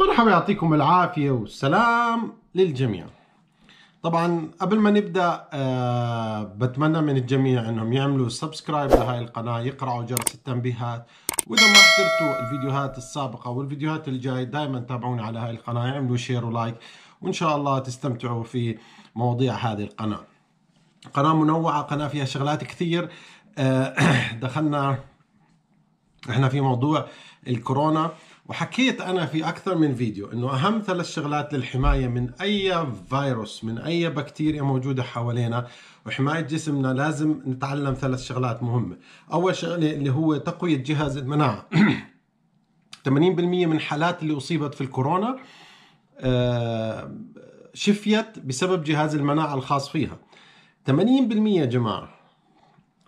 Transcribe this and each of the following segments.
مرحبا يعطيكم العافية والسلام للجميع طبعا قبل ما نبدأ أه بتمنى من الجميع انهم يعملوا سبسكرايب لهاي القناة يقرعوا جرس التنبيهات واذا ما حضرتوا الفيديوهات السابقة والفيديوهات الجاية دائما تابعوني على هاي القناة يعملوا شير ولايك وان شاء الله تستمتعوا في مواضيع هذه القناة قناة منوعة قناة فيها شغلات كثير أه دخلنا احنا في موضوع الكورونا وحكيت أنا في أكثر من فيديو أنه أهم ثلاث شغلات للحماية من أي فيروس من أي بكتيريا موجودة حوالينا وحماية جسمنا لازم نتعلم ثلاث شغلات مهمة أول شغلة اللي هو تقوية جهاز المناعة 80% من حالات اللي أصيبت في الكورونا آه، شفيت بسبب جهاز المناعة الخاص فيها 80% يا جماعة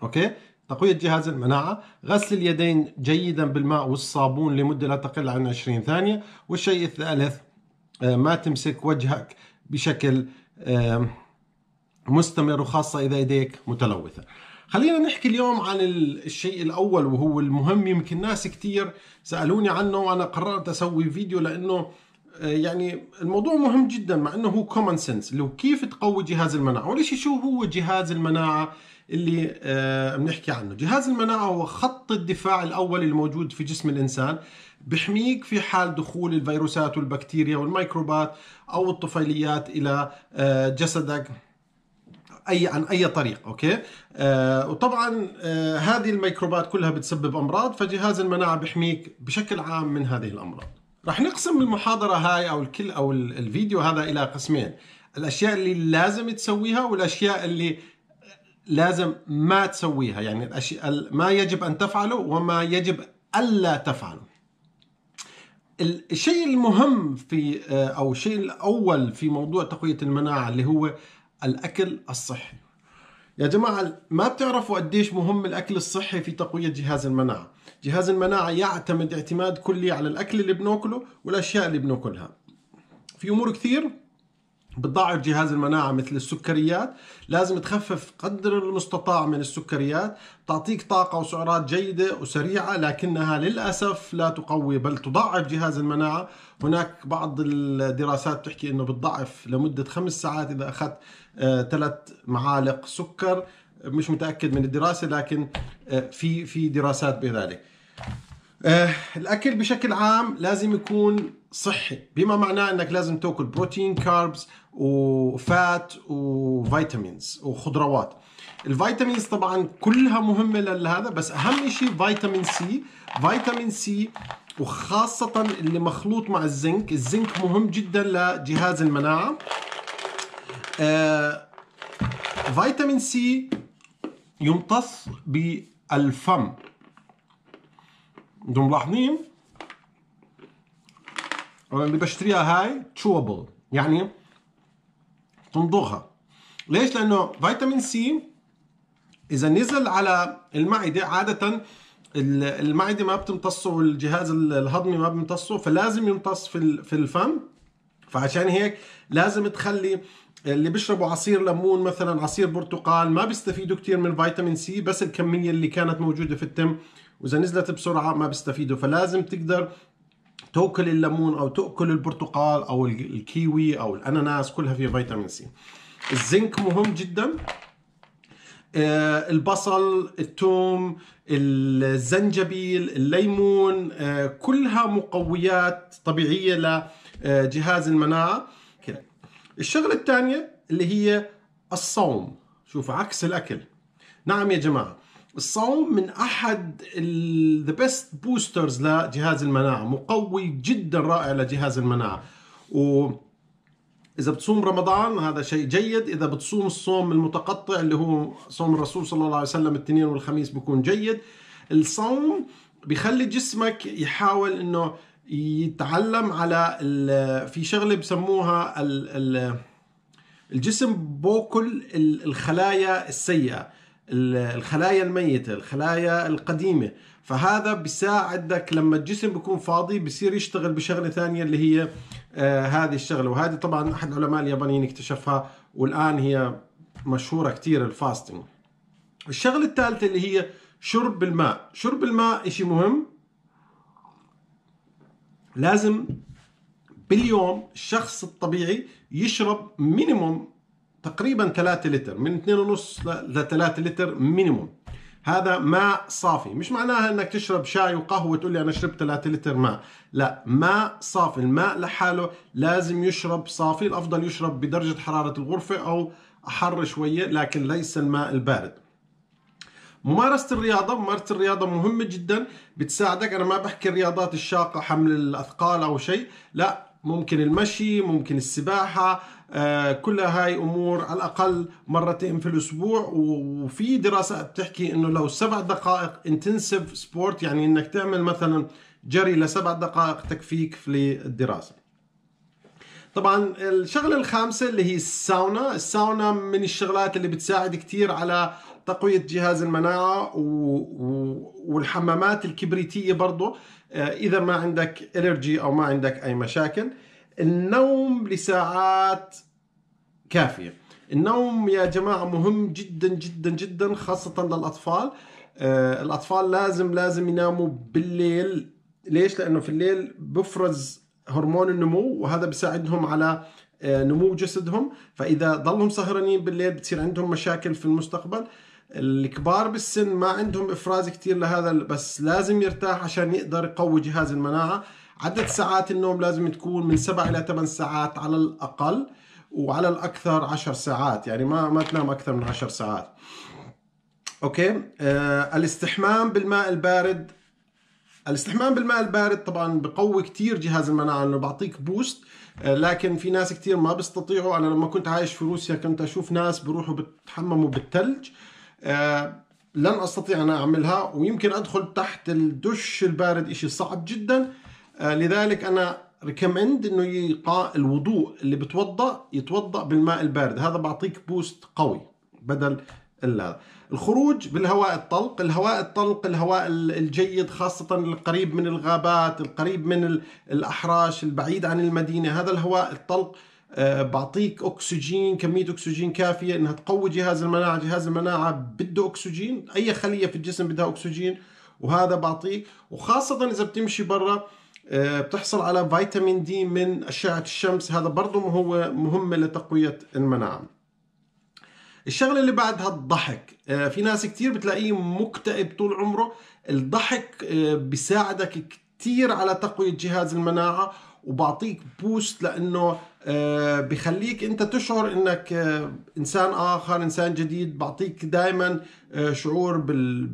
أوكي تقوية جهاز المناعة غسل اليدين جيدا بالماء والصابون لمدة لا تقل عن 20 ثانية والشيء الثالث آه، ما تمسك وجهك بشكل مستمر وخاصة إذا يديك متلوثة خلينا نحكي اليوم عن الشيء الأول وهو المهم يمكن ناس كثير سألوني عنه وأنا قررت أسوي فيديو لأنه آه، يعني الموضوع مهم جدا مع انه هو كومن سنس لو كيف تقوي جهاز المناعه اول شيء شو هو جهاز المناعه اللي آه، بنحكي عنه جهاز المناعة هو خط الدفاع الأول الموجود في جسم الإنسان بحميك في حال دخول الفيروسات والبكتيريا والميكروبات أو الطفيليات إلى آه، جسدك اي عن اي طريق اوكي آه وطبعا آه هذه الميكروبات كلها بتسبب امراض فجهاز المناعه بيحميك بشكل عام من هذه الامراض رح نقسم المحاضره هاي او الكل او الفيديو هذا الى قسمين الاشياء اللي لازم تسويها والاشياء اللي لازم ما تسويها يعني الأشياء ما يجب أن تفعله وما يجب ألا تفعله الشيء المهم في آه، أو الشيء الأول في موضوع تقوية المناعة اللي هو الأكل الصحي يا جماعة ما بتعرفوا قديش مهم الأكل الصحي في تقوية جهاز المناعة جهاز المناعة يعتمد اعتماد كلي على الأكل اللي بناكله والأشياء اللي بناكلها في أمور كثير بتضعف جهاز المناعة مثل السكريات لازم تخفف قدر المستطاع من السكريات تعطيك طاقة وسعرات جيدة وسريعة لكنها للأسف لا تقوي بل تضعف جهاز المناعة هناك بعض الدراسات تحكي أنه بتضعف لمدة خمس ساعات إذا أخذت ثلاث آه، معالق سكر مش متأكد من الدراسة لكن آه، في في دراسات بذلك آه الاكل بشكل عام لازم يكون صحي بما معناه انك لازم تاكل بروتين كاربز وفات وفيتامينز وخضروات الفيتامينز طبعا كلها مهمه لهذا بس اهم شيء فيتامين سي فيتامين سي وخاصه اللي مخلوط مع الزنك الزنك مهم جدا لجهاز المناعه آه فيتامين سي يمتص بالفم انتم ملاحظين انا اللي بشتريها هاي تشوبل يعني تمضغها ليش لانه فيتامين سي اذا نزل على المعده عاده المعده ما بتمتصه والجهاز الهضمي ما بيمتصه فلازم يمتص في في الفم فعشان هيك لازم تخلي اللي بيشربوا عصير ليمون مثلا عصير برتقال ما بيستفيدوا كثير من فيتامين سي بس الكميه اللي كانت موجوده في التم واذا نزلت بسرعه ما بيستفيدوا فلازم تقدر تاكل الليمون او تاكل البرتقال او الكيوي او الاناناس كلها فيها فيتامين سي الزنك مهم جدا آه، البصل الثوم الزنجبيل الليمون آه، كلها مقويات طبيعيه لجهاز المناعه كده الشغله الثانيه اللي هي الصوم شوف عكس الاكل نعم يا جماعه الصوم من احد ذا بيست بوسترز لجهاز المناعه مقوي جدا رائع لجهاز المناعه و اذا بتصوم رمضان هذا شيء جيد اذا بتصوم الصوم المتقطع اللي هو صوم الرسول صلى الله عليه وسلم الاثنين والخميس بيكون جيد الصوم بيخلي جسمك يحاول انه يتعلم على في شغله بسموها الجسم بوكل الخلايا السيئه الخلايا الميتة الخلايا القديمة فهذا بيساعدك لما الجسم بيكون فاضي بصير يشتغل بشغلة ثانية اللي هي آه، هذه الشغلة وهذه طبعا أحد علماء اليابانيين اكتشفها والآن هي مشهورة كتير الفاستنج الشغلة الثالثة اللي هي شرب الماء شرب الماء إشي مهم لازم باليوم الشخص الطبيعي يشرب مينيموم تقريبا 3 لتر من 2.5 ل 3 لتر مينيموم هذا ماء صافي مش معناها انك تشرب شاي وقهوه تقول لي انا شربت 3 لتر ماء لا ماء صافي الماء لحاله لازم يشرب صافي الافضل يشرب بدرجه حراره الغرفه او احر شويه لكن ليس الماء البارد ممارسة الرياضة ممارسة الرياضة مهمة جدا بتساعدك أنا ما بحكي الرياضات الشاقة حمل الأثقال أو شيء لا ممكن المشي ممكن السباحة آه، كل هاي أمور على الأقل مرتين في الأسبوع وفي دراسة بتحكي أنه لو سبع دقائق انتنسيف سبورت يعني أنك تعمل مثلا جري لسبع دقائق تكفيك في الدراسة طبعا الشغلة الخامسة اللي هي الساونا الساونا من الشغلات اللي بتساعد كتير على تقوية جهاز المناعة والحمامات الكبريتية برضو آه، إذا ما عندك الرجي أو ما عندك أي مشاكل النوم لساعات كافية النوم يا جماعة مهم جدا جدا جدا خاصة للأطفال آه، الأطفال لازم لازم يناموا بالليل ليش؟ لأنه في الليل بفرز هرمون النمو وهذا بيساعدهم على آه، نمو جسدهم فاذا ضلهم سهرانين بالليل بتصير عندهم مشاكل في المستقبل الكبار بالسن ما عندهم افراز كثير لهذا بس لازم يرتاح عشان يقدر يقوي جهاز المناعه عدد ساعات النوم لازم تكون من 7 الى 8 ساعات على الاقل وعلى الاكثر 10 ساعات يعني ما ما تنام اكثر من 10 ساعات اوكي آه الاستحمام بالماء البارد الاستحمام بالماء البارد طبعا بقوي كثير جهاز المناعه لانه بعطيك بوست آه، لكن في ناس كثير ما بيستطيعوا انا لما كنت عايش في روسيا كنت اشوف ناس بروحوا بتحمموا بالثلج آه، لن استطيع ان اعملها ويمكن ادخل تحت الدش البارد شيء صعب جدا آه، لذلك انا ريكومند انه يقاء الوضوء اللي بتوضا يتوضا بالماء البارد هذا بعطيك بوست قوي بدل هذا الخروج بالهواء الطلق الهواء الطلق الهواء الجيد خاصة القريب من الغابات القريب من الأحراش البعيد عن المدينة هذا الهواء الطلق آه، بعطيك اكسجين كميه اكسجين كافيه انها تقوي جهاز المناعه جهاز المناعه بده اكسجين اي خليه في الجسم بدها اكسجين وهذا بعطيك وخاصه اذا بتمشي برا آه، بتحصل على فيتامين دي من اشعه الشمس هذا برضه هو مهمه لتقويه المناعه الشغلة اللي بعدها الضحك آه، في ناس كتير بتلاقيه مكتئب طول عمره الضحك بيساعدك كتير على تقوية جهاز المناعة وبعطيك بوست لانه آه، بخليك انت تشعر انك آه، انسان اخر انسان جديد بعطيك دائما آه، شعور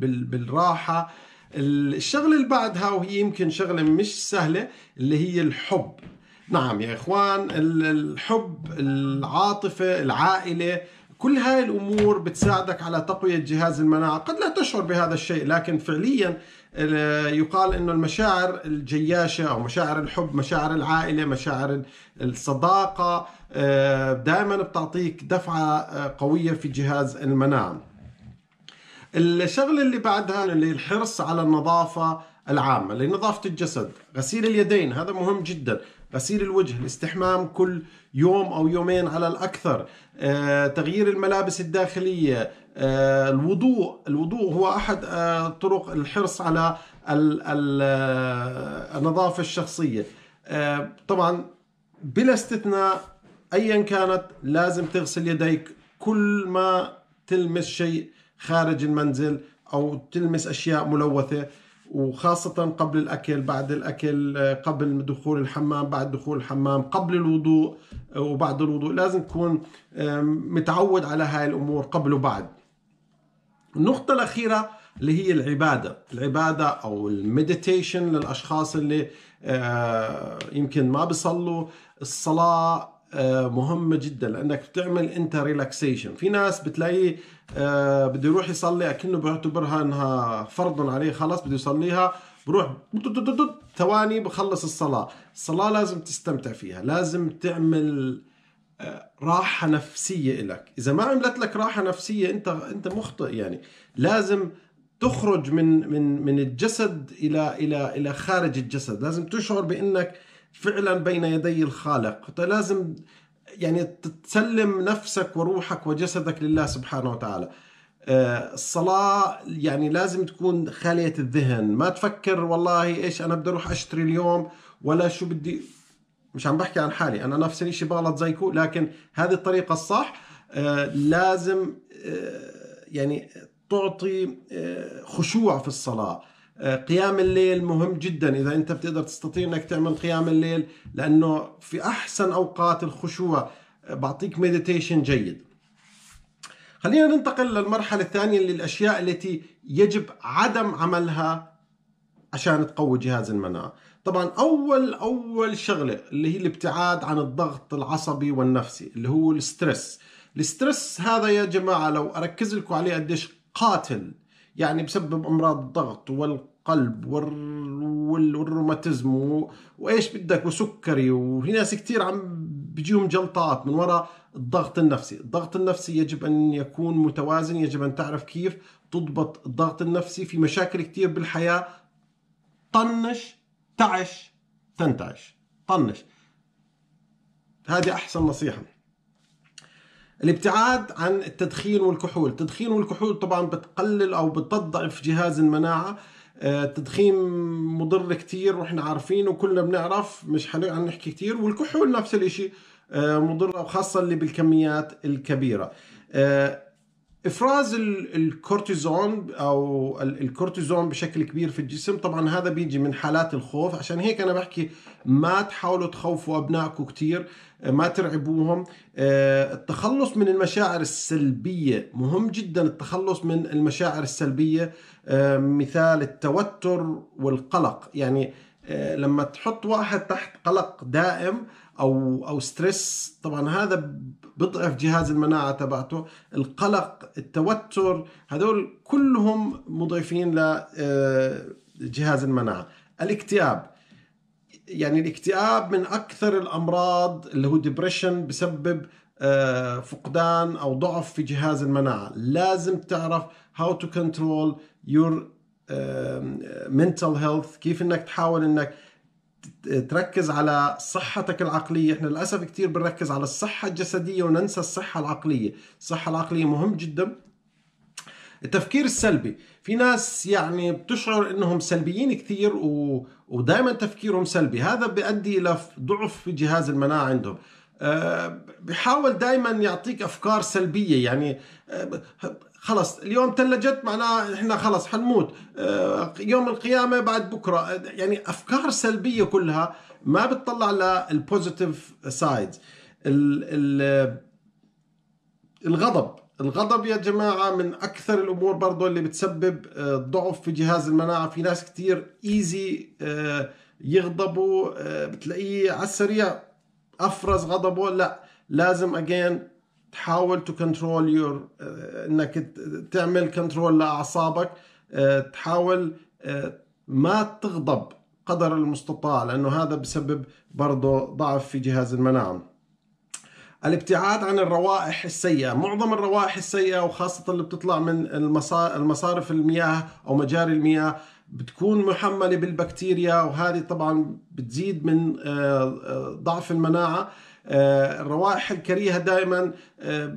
بالراحه الشغله اللي بعدها وهي يمكن شغله مش سهله اللي هي الحب نعم يا اخوان الحب العاطفه العائله كل هاي الامور بتساعدك على تقويه جهاز المناعه قد لا تشعر بهذا الشيء لكن فعليا يقال انه المشاعر الجياشه او مشاعر الحب، مشاعر العائله، مشاعر الصداقه آه، دائما بتعطيك دفعه آه، قويه في جهاز المناعه. الشغله اللي بعدها اللي الحرص على النظافه العامه لنظافه الجسد، غسيل اليدين هذا مهم جدا، غسيل الوجه، الاستحمام كل يوم او يومين على الاكثر، آه، تغيير الملابس الداخليه، آه، الوضوء الوضوء هو أحد آه، طرق الحرص على آه، النظافة الشخصية طبعا بلا استثناء أيا كانت لازم تغسل يديك كل ما تلمس شيء خارج المنزل أو تلمس أشياء ملوثة وخاصة قبل الأكل بعد الأكل قبل دخول الحمام بعد دخول الحمام قبل الوضوء وبعد الوضوء لازم تكون متعود على هاي الأمور قبل وبعد النقطة الأخيرة اللي هي العبادة العبادة أو المديتيشن للأشخاص اللي آه، يمكن ما بيصلوا الصلاة آه، مهمة جدا لأنك بتعمل أنت ريلاكسيشن في ناس بتلاقيه آه، بده يروح يصلي أكنه بيعتبرها أنها فرض عليه خلاص بده يصليها بروح ثواني بخلص الصلاة الصلاة لازم تستمتع فيها لازم تعمل راحه نفسيه لك اذا ما عملت لك راحه نفسيه انت انت مخطئ يعني لازم تخرج من من من الجسد الى الى الى خارج الجسد لازم تشعر بانك فعلا بين يدي الخالق لازم يعني تسلم نفسك وروحك وجسدك لله سبحانه وتعالى آه، الصلاة يعني لازم تكون خالية الذهن ما تفكر والله إيش أنا بدي أروح أشتري اليوم ولا شو بدي مش عم بحكي عن حالي انا نفس الشيء بغلط زيكم لكن هذه الطريقه الصح آه لازم آه يعني تعطي آه خشوع في الصلاه آه، قيام الليل مهم جدا اذا انت بتقدر تستطيع انك تعمل قيام الليل لانه في احسن اوقات الخشوع آه، بعطيك مديتيشن جيد خلينا ننتقل للمرحله الثانيه اللي الاشياء التي يجب عدم عملها عشان تقوي جهاز المناعه طبعا اول اول شغله اللي هي الابتعاد عن الضغط العصبي والنفسي اللي هو الستريس الستريس هذا يا جماعه لو اركز لكم عليه قديش قاتل يعني بسبب امراض الضغط والقلب وال... والروماتيزم و... وايش بدك وسكري وفي ناس كثير عم بيجيهم جلطات من وراء الضغط النفسي الضغط النفسي يجب أن يكون متوازن يجب أن تعرف كيف تضبط الضغط النفسي في مشاكل كثير بالحياة طنش تعش تنتعش طنش هذه أحسن نصيحة الابتعاد عن التدخين والكحول التدخين والكحول طبعا بتقلل أو بتضعف جهاز المناعة آه، التدخين مضر كتير واحنا عارفين وكلنا بنعرف مش حنقعد نحكي كتير والكحول نفس الاشي آه، مضر وخاصة اللي بالكميات الكبيرة آه، افراز الكورتيزون او الكورتيزون بشكل كبير في الجسم طبعا هذا بيجي من حالات الخوف عشان هيك انا بحكي ما تحاولوا تخوفوا ابنائكم كثير آه، ما ترعبوهم آه، التخلص من المشاعر السلبيه مهم جدا التخلص من المشاعر السلبيه آه، مثال التوتر والقلق يعني آه، لما تحط واحد تحت قلق دائم او او ستريس طبعا هذا بضعف جهاز المناعه تبعته القلق التوتر هذول كلهم مضيفين لجهاز آه، المناعه الاكتئاب يعني الاكتئاب من اكثر الامراض اللي هو ديبريشن بسبب آه، فقدان او ضعف في جهاز المناعه لازم تعرف how to control your منتل هيلث كيف انك تحاول انك تركز على صحتك العقلية احنا للأسف كثير بنركز على الصحة الجسدية وننسى الصحة العقلية الصحة العقلية مهم جدا التفكير السلبي في ناس يعني بتشعر انهم سلبيين كثير و... ودائما تفكيرهم سلبي هذا بيؤدي الى ضعف في جهاز المناعه عندهم أه بحاول دائما يعطيك افكار سلبيه يعني آه، خلص اليوم ثلجت معناها احنا خلص حنموت آه، يوم القيامه بعد بكره يعني افكار سلبيه كلها ما بتطلع للبوزيتيف سايدز الغضب الغضب يا جماعة من أكثر الأمور برضو اللي بتسبب آه، ضعف في جهاز المناعة في ناس كتير إيزي آه، يغضبوا بتلاقيه على السريع أفرز غضبه لا لازم أجين تحاول تو كنترول يور انك تعمل كنترول لاعصابك آه، تحاول آه، ما تغضب قدر المستطاع لانه هذا بسبب برضه ضعف في جهاز المناعه الابتعاد عن الروائح السيئة معظم الروائح السيئة وخاصة اللي بتطلع من المصارف المياه أو مجاري المياه بتكون محملة بالبكتيريا وهذه طبعا بتزيد من آه، ضعف المناعة الروائح آه، الكريهة دائما آه،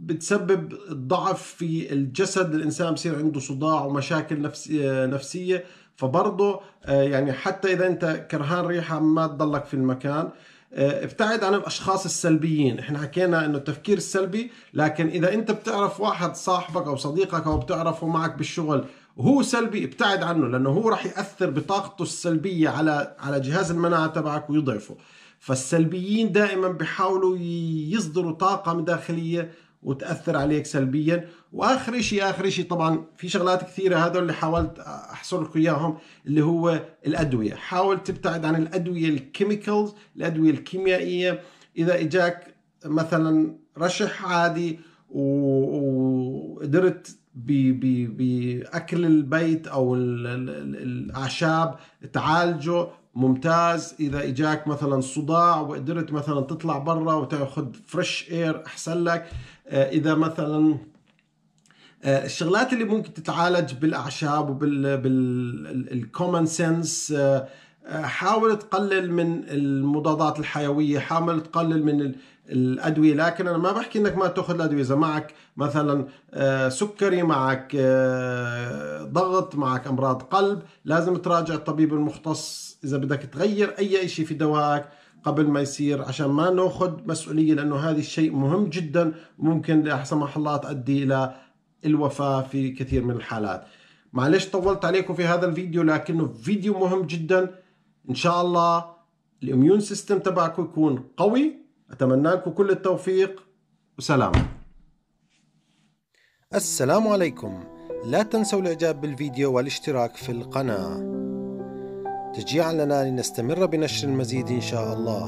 بتسبب ضعف في الجسد الإنسان بصير عنده صداع ومشاكل آه، نفسية فبرضه يعني حتى إذا أنت كرهان ريحة ما تضلك في المكان ابتعد عن الاشخاص السلبيين احنا حكينا انه التفكير السلبي لكن اذا انت بتعرف واحد صاحبك او صديقك او بتعرفه معك بالشغل وهو سلبي ابتعد عنه لانه هو راح ياثر بطاقته السلبيه على على جهاز المناعه تبعك ويضعفه فالسلبيين دائما بيحاولوا يصدروا طاقة من داخلية وتأثر عليك سلبيا وآخر شيء آخر شيء طبعا في شغلات كثيرة هذول اللي حاولت أحصل لكم إياهم اللي هو الأدوية حاول تبتعد عن الأدوية الكيميكالز الأدوية الكيميائية إذا إجاك مثلا رشح عادي وقدرت باكل البيت او الاعشاب تعالجه ممتاز اذا اجاك مثلا صداع وقدرت مثلا تطلع برا وتاخذ فريش اير احسن لك آه، اذا مثلا آه، الشغلات اللي ممكن تتعالج بالاعشاب وبالكومن سنس آه، حاول تقلل من المضادات الحيويه حاول تقلل من الادويه لكن انا ما بحكي انك ما تاخذ الادويه اذا معك مثلا آه، سكري معك آه، ضغط معك امراض قلب لازم تراجع الطبيب المختص اذا بدك تغير اي شيء في دواك قبل ما يصير عشان ما ناخذ مسؤوليه لانه هذا الشيء مهم جدا وممكن لا سمح الله تؤدي الى الوفاه في كثير من الحالات معلش طولت عليكم في هذا الفيديو لكنه فيديو مهم جدا ان شاء الله الاميون سيستم تبعكم يكون قوي أتمنى لكم كل التوفيق وسلام السلام عليكم لا تنسوا الإعجاب بالفيديو والاشتراك في القناة تشجيعا لنا لنستمر بنشر المزيد إن شاء الله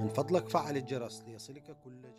من فضلك فعل الجرس ليصلك كل